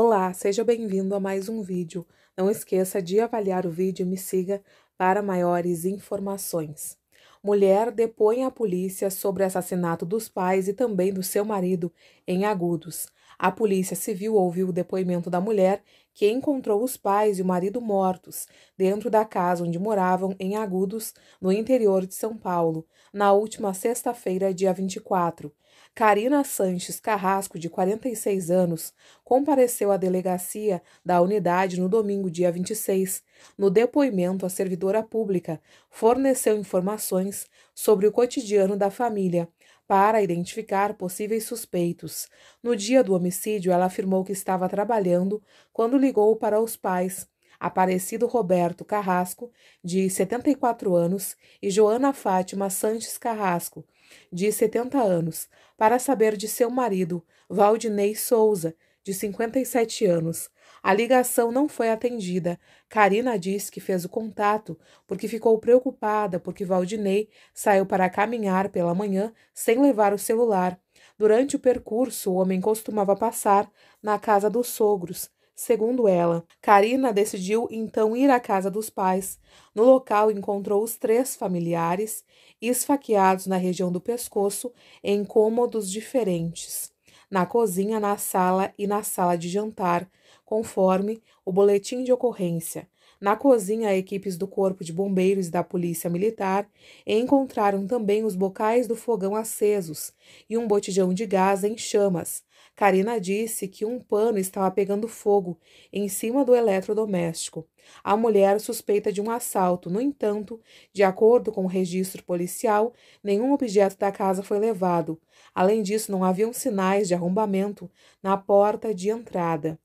Olá, seja bem-vindo a mais um vídeo. Não esqueça de avaliar o vídeo e me siga para maiores informações. Mulher depõe à polícia sobre assassinato dos pais e também do seu marido em Agudos. A polícia civil ouviu o depoimento da mulher, que encontrou os pais e o marido mortos dentro da casa onde moravam em Agudos, no interior de São Paulo, na última sexta-feira, dia 24. Karina Sanches Carrasco, de 46 anos, compareceu à delegacia da unidade no domingo, dia 26. No depoimento, a servidora pública forneceu informações sobre o cotidiano da família para identificar possíveis suspeitos. No dia do homicídio, ela afirmou que estava trabalhando quando ligou para os pais. Aparecido Roberto Carrasco, de 74 anos, e Joana Fátima Sanches Carrasco, de 70 anos, para saber de seu marido, Valdinei Souza, de 57 anos, a ligação não foi atendida. Karina disse que fez o contato porque ficou preocupada porque Valdinei saiu para caminhar pela manhã sem levar o celular. Durante o percurso, o homem costumava passar na casa dos sogros. Segundo ela, Karina decidiu então ir à casa dos pais. No local, encontrou os três familiares, esfaqueados na região do pescoço, em cômodos diferentes na cozinha, na sala e na sala de jantar conforme o boletim de ocorrência. Na cozinha, equipes do Corpo de Bombeiros e da Polícia Militar encontraram também os bocais do fogão acesos e um botijão de gás em chamas. Karina disse que um pano estava pegando fogo em cima do eletrodoméstico. A mulher suspeita de um assalto, no entanto, de acordo com o registro policial, nenhum objeto da casa foi levado. Além disso, não haviam sinais de arrombamento na porta de entrada.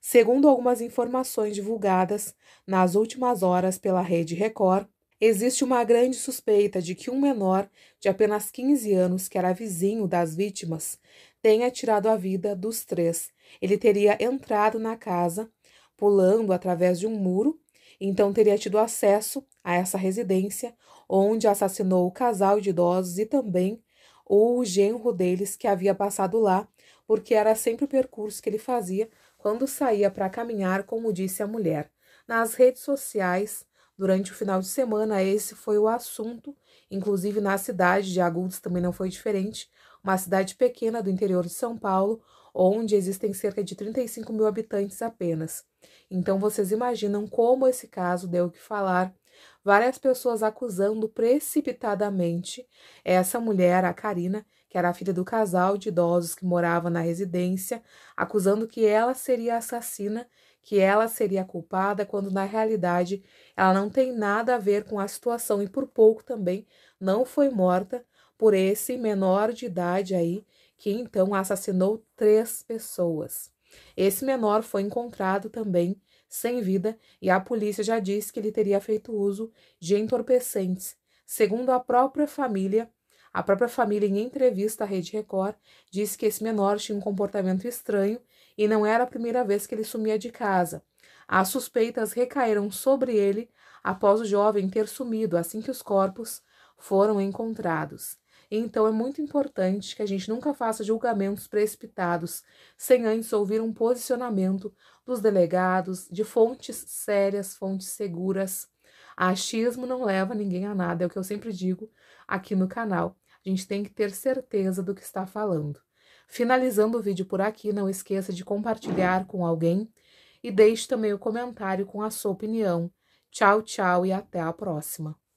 Segundo algumas informações divulgadas nas últimas horas pela Rede Record, existe uma grande suspeita de que um menor de apenas 15 anos, que era vizinho das vítimas, tenha tirado a vida dos três. Ele teria entrado na casa, pulando através de um muro, então teria tido acesso a essa residência, onde assassinou o casal de idosos e também o genro deles que havia passado lá, porque era sempre o percurso que ele fazia quando saía para caminhar, como disse a mulher. Nas redes sociais, durante o final de semana, esse foi o assunto, inclusive na cidade de Agudos também não foi diferente, uma cidade pequena do interior de São Paulo, onde existem cerca de 35 mil habitantes apenas. Então vocês imaginam como esse caso deu o que falar. Várias pessoas acusando precipitadamente essa mulher, a Karina, que era a filha do casal de idosos que morava na residência, acusando que ela seria assassina, que ela seria culpada, quando na realidade ela não tem nada a ver com a situação e por pouco também não foi morta por esse menor de idade aí, que então assassinou três pessoas. Esse menor foi encontrado também sem vida e a polícia já disse que ele teria feito uso de entorpecentes. Segundo a própria família, a própria família, em entrevista à Rede Record, disse que esse menor tinha um comportamento estranho e não era a primeira vez que ele sumia de casa. As suspeitas recaíram sobre ele após o jovem ter sumido assim que os corpos foram encontrados. Então é muito importante que a gente nunca faça julgamentos precipitados sem antes ouvir um posicionamento dos delegados, de fontes sérias, fontes seguras Achismo não leva ninguém a nada, é o que eu sempre digo aqui no canal. A gente tem que ter certeza do que está falando. Finalizando o vídeo por aqui, não esqueça de compartilhar com alguém e deixe também o comentário com a sua opinião. Tchau, tchau e até a próxima.